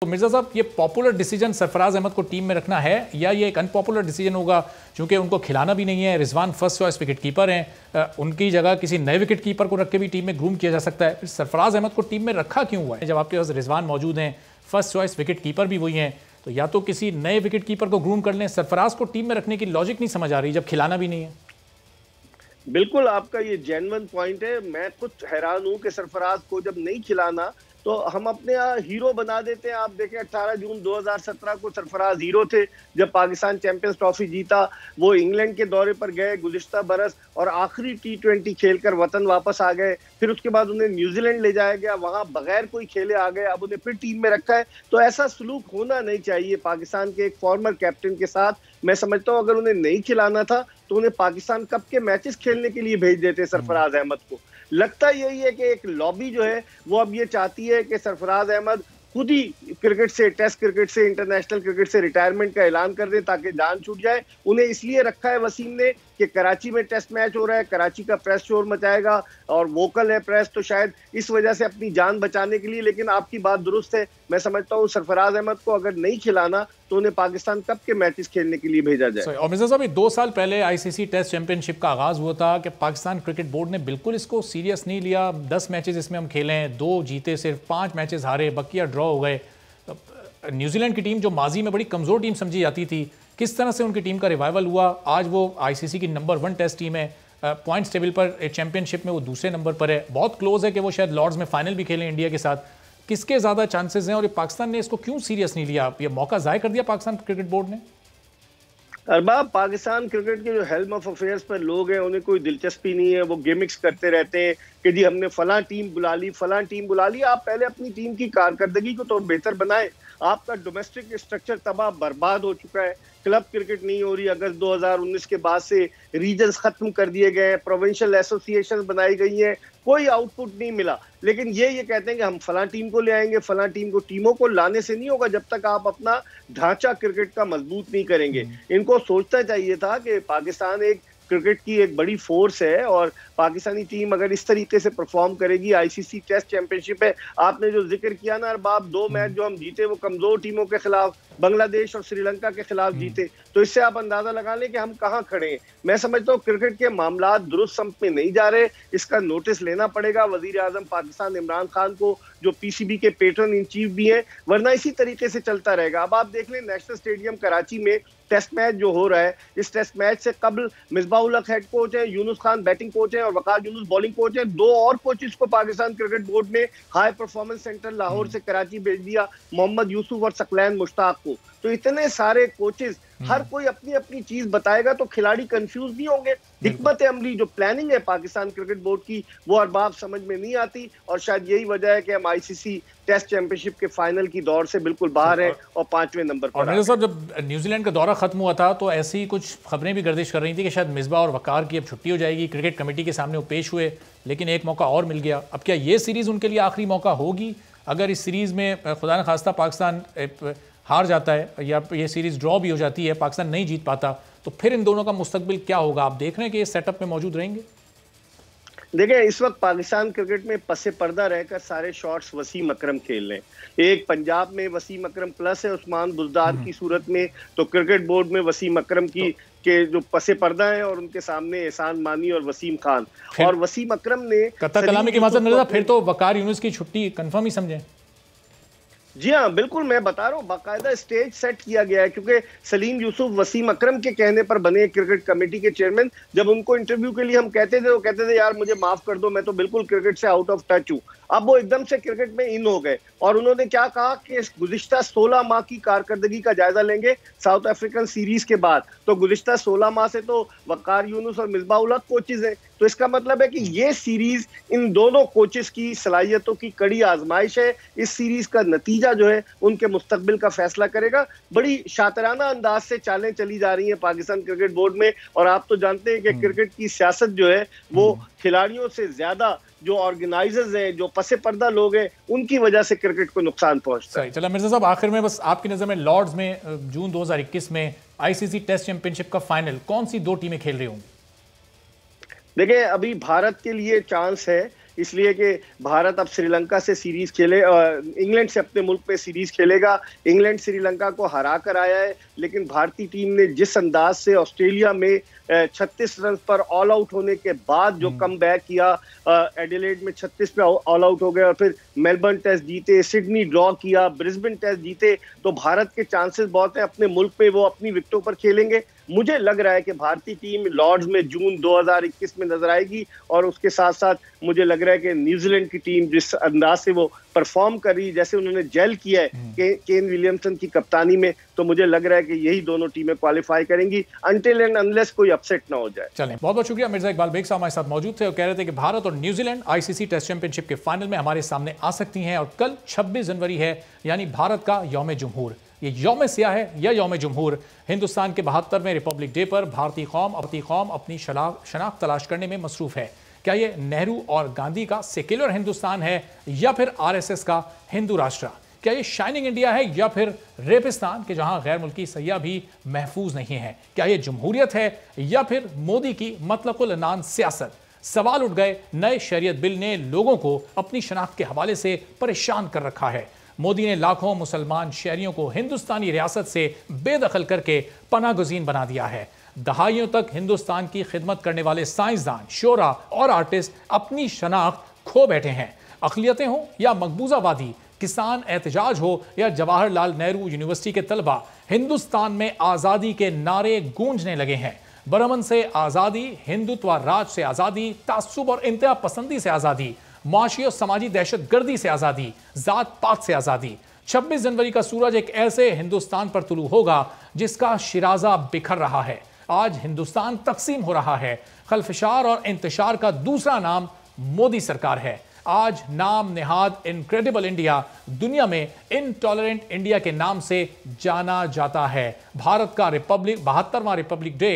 तो मिर्जा साहब ये पॉपुलर डिसीजन सरफराज अहमद को टीम में रखना है या ये एक अनपॉपुलर डिसीजन होगा क्योंकि उनको खिलाना भी नहीं है Rizwan first choice wicket keeper हैं उनकी जगह किसी नए विकेट कीपर को रख के भी टीम में ग्रूम किया जा सकता है सरफराज अहमद को टीम में रखा क्यों हुआ है जब आपके पास रिजवान मौजूद हैं फर्स्ट चॉइस विकेट कीपर भी वही हैं तो या तो किसी नए विकेट कीपर को ग्रूम कर लें सरफराज को टीम में रखने की लॉजिक नहीं समझ आ रही जब खिलाना भी नहीं है बिल्कुल आपका ये जेनवन पॉइंट है मैं कुछ हैरान हूँ कि सरफराज को जब नहीं खिलाना तो हम अपने यहाँ हीरो बना देते हैं आप देखें 18 जून 2017 को सरफराज हीरो थे जब पाकिस्तान चैंपियंस ट्रॉफी जीता वो इंग्लैंड के दौरे पर गए गुजशत बरस और आखिरी टी ट्वेंटी खेल कर वतन वापस आ गए फिर उसके बाद उन्हें न्यूजीलैंड ले जाया गया वहाँ बगैर कोई खेले आ गए अब उन्हें फिर टीम में रखा है तो ऐसा सलूक होना नहीं चाहिए पाकिस्तान के एक फॉर्मर कैप्टन के साथ मैं समझता हूँ अगर उन्हें नहीं खिलाना था तो उन्हें पाकिस्तान कप के मैचेस खेलने के लिए भेज देते सरफराज हम्म। अहमद को लगता यही है कि एक लॉबी जो है वो अब ये चाहती है कि सरफराज अहमद खुद ही क्रिकेट से टेस्ट क्रिकेट से इंटरनेशनल क्रिकेट से रिटायरमेंट का ऐलान कर दें ताकि जान छूट जाए उन्हें इसलिए रखा है वसीम ने कि कराची में टेस्ट मैच हो रहा है कराची का प्रेस शोर मचाएगा और वोकल है प्रेस तो शायद इस वजह से अपनी जान बचाने के लिए लेकिन आपकी बात दुरुस्त है मैं समझता हूँ सरफराज अहमद को अगर नहीं खिलाना तो उन्हें पाकिस्तान कब के मैचेस खेलने के लिए भेजा जाए और मिर्जा साहब दो साल पहले आईसीसी टेस्ट चैंपियनशिप का आगाज हुआ था कि पाकिस्तान क्रिकेट बोर्ड ने बिल्कुल इसको सीरियस नहीं लिया दस मैचेस इसमें हम खेले हैं दो जीते सिर्फ पांच मैचेस हारे बकिया ड्रॉ हो गए न्यूजीलैंड की टीम जो माजी में बड़ी कमज़ोर टीम समझी जाती थी किस तरह से उनकी टीम का रिवाइवल हुआ आज वो आईसीसी की नंबर वन टेस्ट टीम है पॉइंट्स टेबल पर चैंपियनशिप में वो दूसरे नंबर पर है बहुत क्लोज है कि वो शायद लॉर्ड्स में फाइनल भी खेलें इंडिया के साथ किसके ज़्यादा चांसेस हैं और ये पाकिस्तान ने इसको क्यों सीरियस नहीं लिया ये मौका ज़ाय कर दिया पाकिस्तान क्रिकेट बोर्ड ने अरबाब पाकिस्तान क्रिकेट के जो हेल्म ऑफ अफेयर्स पर लोग हैं उन्हें कोई दिलचस्पी नहीं है वो गेमिक्स करते रहते हैं कि जी हमने फला टीम बुला ली फला टीम बुला ली आप पहले अपनी टीम की कारकर्दगी को तो बेहतर बनाएं आपका डोमेस्टिक स्ट्रक्चर तबाह बर्बाद हो चुका है क्लब क्रिकेट नहीं हो रही अगस्त 2019 के बाद से रीजन खत्म कर दिए गए हैं प्रोविंशियल एसोसिएशन बनाई गई हैं कोई आउटपुट नहीं मिला लेकिन ये ये कहते हैं कि हम फला टीम को ले आएंगे फला टीम को टीमों को लाने से नहीं होगा जब तक आप अपना ढांचा क्रिकेट का मजबूत नहीं करेंगे हम्म। इनको सोचना चाहिए था कि पाकिस्तान एक क्रिकेट की एक बड़ी फोर्स है और पाकिस्तानी टीम अगर इस तरीके से परफॉर्म करेगी आईसीसी टेस्ट चैंपियनशिप है आपने जो जिक्र किया ना अरबाब दो मैच हम्म। जो हम जीते वो कमजोर टीमों के खिलाफ बांग्लादेश और श्रीलंका के खिलाफ हम्म। जीते तो इससे आप अंदाजा लगा लें कि हम कहाँ खड़े हैं मैं समझता हूँ क्रिकेट के मामला दुरुस्त में नहीं जा रहे इसका नोटिस लेना पड़ेगा वजीर आजम पाकिस्तान इमरान खान को जो पीसीबी के पेट्रन इन चीफ भी हैं वरना इसी तरीके से चलता रहेगा अब आप देख लें नेशनल स्टेडियम कराची में टेस्ट मैच जो हो रहा है इस टेस्ट मैच से कबल मिसबाउल हेड कोच है यूनुस खान बैटिंग कोच है और वकार यूनुस बॉलिंग कोच है दो और कोचेस को पाकिस्तान क्रिकेट बोर्ड ने हाई परफॉर्मेंस सेंटर लाहौर से कराची भेज दिया मोहम्मद यूसुफ और सकलैन मुश्ताक को तो इतने सारे कोचेस हम्म। हर कोई अपनी अपनी चीज बताएगा तो खिलाड़ी कंफ्यूज नहीं होंगे हिकमत अमली जो प्लानिंग है पाकिस्तान क्रिकेट बोर्ड की वो अरबाब समझ में नहीं आती और शायद यही वजह है कि हम आईसीसी टेस्ट चैंपियनशिप के फाइनल की दौड़ से बिल्कुल बाहर है और पांचवें नंबर पर और साहब जब न्यूजीलैंड का दौरा खत्म हुआ था तो ऐसी कुछ खबरें भी गर्दिश कर रही थी कि शायद मिसबा और वकार की अब छुट्टी हो जाएगी क्रिकेट कमेटी के सामने वो पेश हुए लेकिन एक मौका और मिल गया अब क्या ये सीरीज उनके लिए आखिरी मौका होगी अगर इस सीरीज में खुदा न खास्ता पाकिस्तान हार जाता है या ये सीरीज़ ड्रॉ भी हो जाती है पाकिस्तान नहीं जीत पाता तो फिर इन दोनों का मुस्तबिल क्या होगा आप देख रहे हैं कि ये सेटअप में मौजूद रहेंगे देखिए इस वक्त पाकिस्तान क्रिकेट में पसे पर्दा रहकर सारे शॉट्स वसीम अकरम खेल रहे हैं एक पंजाब में वसीम अकरम प्लस है उस्मान बुजदार हम्म। की सूरत में तो क्रिकेट बोर्ड में वसीम अकरम की तो, के जो पसे पर्दा है और उनके सामने एहसान मानी और वसीम खान और वसीम अकरम ने कलामी की मदद तो फिर तो वकार यूनिस की छुट्टी कन्फर्म ही समझे जी हाँ बिल्कुल मैं बता रहा हूँ बाकायदा स्टेज सेट किया गया है क्योंकि सलीम यूसुफ वसीम अकरम के कहने पर बने क्रिकेट कमेटी के चेयरमैन जब उनको इंटरव्यू के लिए हम कहते थे तो कहते थे यार मुझे माफ कर दो मैं तो बिल्कुल क्रिकेट से आउट ऑफ टच हूँ अब वो एकदम से क्रिकेट में इन हो गए और उन्होंने क्या कहा कि गुजशत 16 माह की कारकर्दगी का जायजा लेंगे साउथ अफ्रीकन सीरीज के बाद तो गुजशत 16 माह से तो वकार यूनुस और मिसबाउल कोचिज हैं तो इसका मतलब है कि ये सीरीज इन दोनों कोचेस की सलाहियतों की कड़ी आजमाइश है इस सीरीज का नतीजा जो है उनके मुस्तबिल का फैसला करेगा बड़ी शातराना अंदाज से चालें चली जा रही हैं पाकिस्तान क्रिकेट बोर्ड में और आप तो जानते हैं कि हम्म। क्रिकेट की सियासत जो है वो हम्म। खिलाड़ियों से ज्यादा जो ऑर्गेनाइजर्स हैं जो पसे पर्दा लोग हैं उनकी वजह से क्रिकेट को नुकसान पहुंचता है चला मिर्जा साहब आखिर में बस आपकी नज़र में लॉर्ड्स में जून 2021 में आईसीसी टेस्ट चैंपियनशिप का फाइनल कौन सी दो टीमें खेल रही होंगी देखिए अभी भारत के लिए चांस है इसलिए कि भारत अब श्रीलंका से सीरीज खेले इंग्लैंड से अपने मुल्क पे सीरीज खेलेगा इंग्लैंड श्रीलंका को हरा कर आया है लेकिन भारतीय टीम ने जिस अंदाज से ऑस्ट्रेलिया में छत्तीस रन पर ऑल आउट होने के बाद जो कम हम्म। बैक किया एडिलेड में छत्तीस पे ऑल आउट हो गए और फिर मेलबर्न टेस्ट जीते सिडनी ड्रॉ किया ब्रिस्बेन टेस्ट जीते तो भारत के चांसेस बहुत हैं अपने मुल्क में वो अपनी विकटों पर खेलेंगे मुझे लग रहा है कि भारतीय टीम लॉर्ड्स में जून 2021 में नजर आएगी और उसके साथ साथ मुझे लग रहा है कि न्यूजीलैंड की टीम जिस अंदाज से वो परफॉर्म कर रही जैसे उन्होंने जेल किया है हम्म। के, केन विलियमसन की कप्तानी में तो मुझे लग रहा है कि यही दोनों टीमें क्वालिफाई करेंगी अंटिल एंड अनलेस कोई अपसेट ना हो जाए चलें बहुत बहुत शुक्रिया मिर्जा इकबाल बेग साहब हमारे साथ मौजूद थे और कह रहे थे कि भारत और न्यूजीलैंड आईसीसी टेस्ट चैंपियनशिप के फाइनल में हमारे सामने आ सकती हैं और कल छब्बीस जनवरी है यानी भारत का यौम जमहूर ये योम सियाह है या योम जमहूर हिंदुस्तान के बहत्तरवें रिपब्लिक डे पर भारतीय कौम अपनी कौम अपनी शनाख्त तलाश करने में मसरूफ़ है क्या ये नेहरू और गांधी का सेक्युलर हिंदुस्तान है या फिर आरएसएस का हिंदू राष्ट्र क्या ये शाइनिंग इंडिया है या फिर रेपिस्तान के जहां गैर मुल्की सयाह भी महफूज नहीं है क्या ये जमहूरियत है या फिर मोदी की नान सियासत सवाल उठ गए नए शरीयत बिल ने लोगों को अपनी शनाख्त के हवाले से परेशान कर रखा है मोदी ने लाखों मुसलमान शहरियों को हिंदुस्तानी रियासत से बेदखल करके पना गुजीन बना दिया है दहाइयों तक हिंदुस्तान की खिदमत करने वाले साइंसदान शोरा और आर्टिस्ट अपनी शनाख्त खो बैठे हैं अकलीतें हों या मकबूजावादी किसान एहतजाज हो या जवाहरलाल नेहरू यूनिवर्सिटी के तलबा हिंदुस्तान में आज़ादी के नारे गूंजने लगे हैं बरमन से आज़ादी हिंदुत्व राज से आज़ादी तासुब और इंतहा पसंदी से आज़ादी माशी और समाजी दहशत गर्दी से आज़ादी ज़ात पात से आज़ादी 26 जनवरी का सूरज एक ऐसे हिंदुस्तान पर तुलू होगा जिसका शिराजा बिखर रहा है आज हिंदुस्तान तकसीम हो रहा है खलफशार और इंतशार का दूसरा नाम मोदी सरकार है आज नाम नेहाद इनक्रेडिबल इंडिया दुनिया में इनटॉलरेंट इंडिया के नाम से जाना जाता है भारत का रिपब्लिक बहत्तरवा रिपब्लिक डे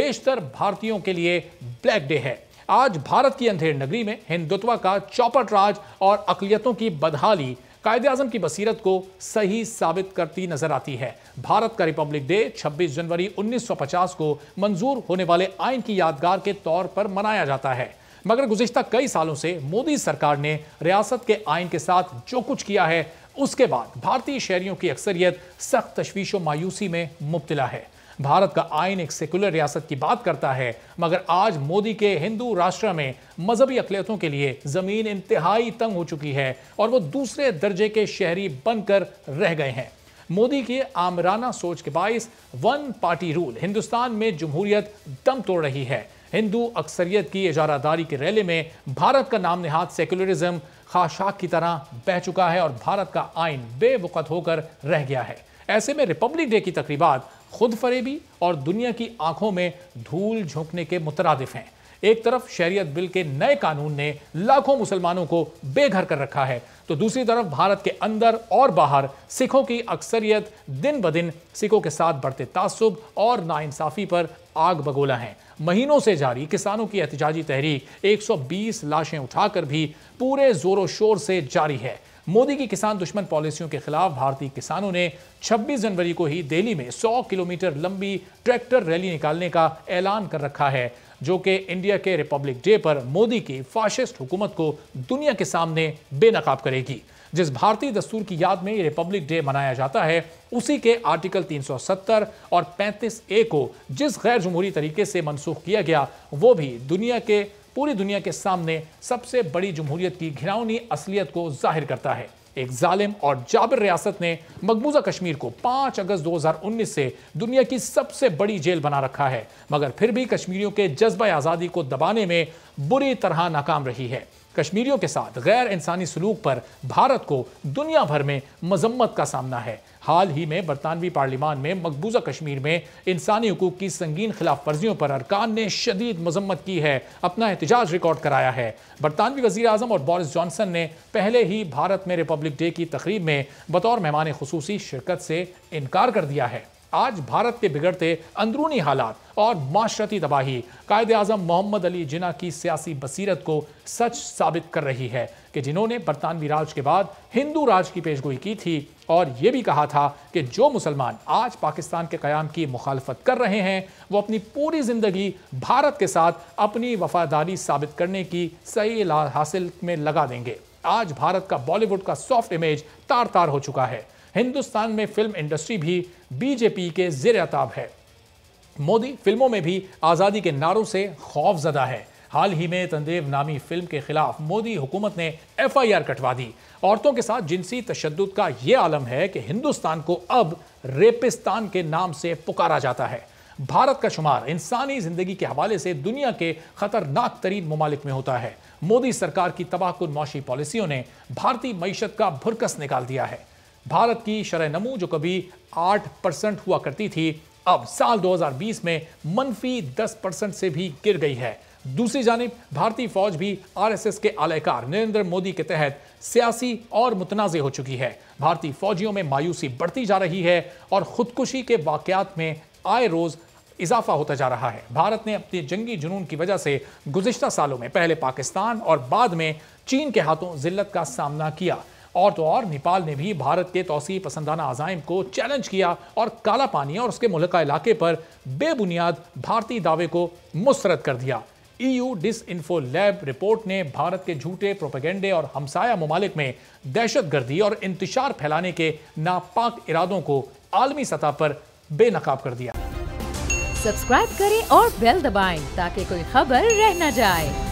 बेशतर भारतीयों के लिए ब्लैक डे है आज भारत की अंधेर नगरी में हिंदुत्व का चौपट राज और अकलियतों की बदहाली कायद अजम की बसीरत को सही साबित करती नजर आती है भारत का रिपब्लिक डे 26 जनवरी 1950 को मंजूर होने वाले आइन की यादगार के तौर पर मनाया जाता है मगर गुजशत कई सालों से मोदी सरकार ने रियासत के आइन के साथ जो कुछ किया है उसके बाद भारतीय शहरियों की अक्सरियत सख्त तशवीश व मायूसी में मुबतला है भारत का आइन एक सेकुलर रियासत की बात करता है मगर आज मोदी के हिंदू राष्ट्र में मजहबी अकलीतों के लिए ज़मीन इंतहाई तंग हो चुकी है और वो दूसरे दर्जे के शहरी बनकर रह गए हैं मोदी की आमराना सोच के बायस वन पार्टी रूल हिंदुस्तान में जमहूरियत दम तोड़ रही है हिंदू अक्सरियत की इजारादारी के रैली में भारत का नाम नेहाद सेकुलरिज्म खाशाक की तरह बह चुका है और भारत का आइन बेवकत होकर रह गया है ऐसे में रिपब्लिक डे की तकरीबा खुद फरेबी और दुनिया की आंखों में धूल झोंकने के मुतरदफ हैं एक तरफ शरीयत बिल के नए कानून ने लाखों मुसलमानों को बेघर कर रखा है तो दूसरी तरफ भारत के अंदर और बाहर सिखों की अक्सरियत दिन ब दिन सिखों के साथ बढ़ते तासुब और नाइंसाफ़ी पर आग बगोला है महीनों से जारी किसानों की एहतजाजी तहरीक 120 लाशें उठाकर भी पूरे जोरों शोर से जारी है मोदी की किसान दुश्मन पॉलिसियों के खिलाफ भारतीय किसानों ने 26 जनवरी को ही दिल्ली में 100 किलोमीटर लंबी ट्रैक्टर रैली निकालने का ऐलान कर रखा है जो कि इंडिया के रिपब्लिक डे पर मोदी की फाशिस्ट हुकूमत को दुनिया के सामने बेनकाब करेगी जिस भारतीय दस्तूर की याद में रिपब्लिक डे मनाया जाता है उसी के आर्टिकल 370 और 35 ए को जिस गैर जमहूरी तरीके से मनसूख किया गया वो भी दुनिया के पूरी दुनिया के सामने सबसे बड़ी जमहूरियत की घिरावनी असलियत को जाहिर करता है एक जालिम और जाबिर रियासत ने मकबूजा कश्मीर को 5 अगस्त 2019 से दुनिया की सबसे बड़ी जेल बना रखा है मगर फिर भी कश्मीरियों के जज्बा आज़ादी को दबाने में बुरी तरह नाकाम रही है कश्मीरियों के साथ गैर इंसानी सलूक पर भारत को दुनिया भर में मजम्मत का सामना है हाल ही में बरतानवी पार्लियामान में मकबूजा कश्मीर में इंसानी हकूक की संगीन खिलाफ वर्जियों पर अरकान ने शदीद मजम्मत की है अपना एहतजाज रिकॉर्ड कराया है बरतानवी वजी अजम और बोरिस जॉनसन ने पहले ही भारत में रिपब्लिक डे की तकरीब में बतौर मेहमान खसूसी शिरकत से इनकार कर दिया है आज भारत के बिगड़ते अंदरूनी हालात और माशरती तबाही कायद अजम मोहम्मद अली जिना की सियासी बसीरत को सच साबित कर रही है कि जिन्होंने बरतानवी राज के बाद हिंदू राज की पेशगोई की थी और ये भी कहा था कि जो मुसलमान आज पाकिस्तान के क़्याम की मुखालफत कर रहे हैं वो अपनी पूरी ज़िंदगी भारत के साथ अपनी वफादारी साबित करने की सही हासिल में लगा देंगे आज भारत का बॉलीवुड का सॉफ्ट इमेज तार तार हो चुका है हिंदुस्तान में फिल्म इंडस्ट्री भी बीजेपी के जेर अताब है मोदी फिल्मों में भी आज़ादी के नारों से खौफ जदा है हाल ही में तंदेव नामी फिल्म के खिलाफ मोदी हुकूमत ने एफआईआर कटवा दी औरतों के साथ जिनसी तशद का ये आलम है कि हिंदुस्तान को अब रेपिस्तान के नाम से पुकारा जाता है भारत का शुमार इंसानी जिंदगी के हवाले से दुनिया के खतरनाक तरीन ममालिक में होता है मोदी सरकार की तबाहकुन मौशी पॉलिसियों ने भारतीय मीशत का भुरकस निकाल दिया है भारत की शरह नमू जो कभी 8 परसेंट हुआ करती थी अब साल 2020 में मनफी 10 परसेंट से भी गिर गई है दूसरी जानब भारतीय फौज भी आरएसएस के आलयकार नरेंद्र मोदी के तहत सियासी और मुतनाज़ हो चुकी है भारतीय फौजियों में मायूसी बढ़ती जा रही है और खुदकुशी के वाक़ात में आए रोज़ इजाफा होता जा रहा है भारत ने अपने जंगी जुनून की वजह से गुजशत सालों में पहले पाकिस्तान और बाद में चीन के हाथों जिल्लत का सामना किया और तो और नेपाल ने भी भारत के तोसी पसंदाना आज़ाइम को चैलेंज किया और काला पानी और उसके मुल्का इलाके पर बेबुनियाद भारतीय दावे को मुस्रद कर दिया EU DisinfoLab report ने भारत के झूठे प्रोपेगेंडे और हमसाया ममालिक में दहशत गर्दी और इंतजार फैलाने के नापाक इरादों को आलमी सतह पर बेनकाब कर दिया सब्सक्राइब करें और बेल दबाएं ताकि कोई खबर रह न जाए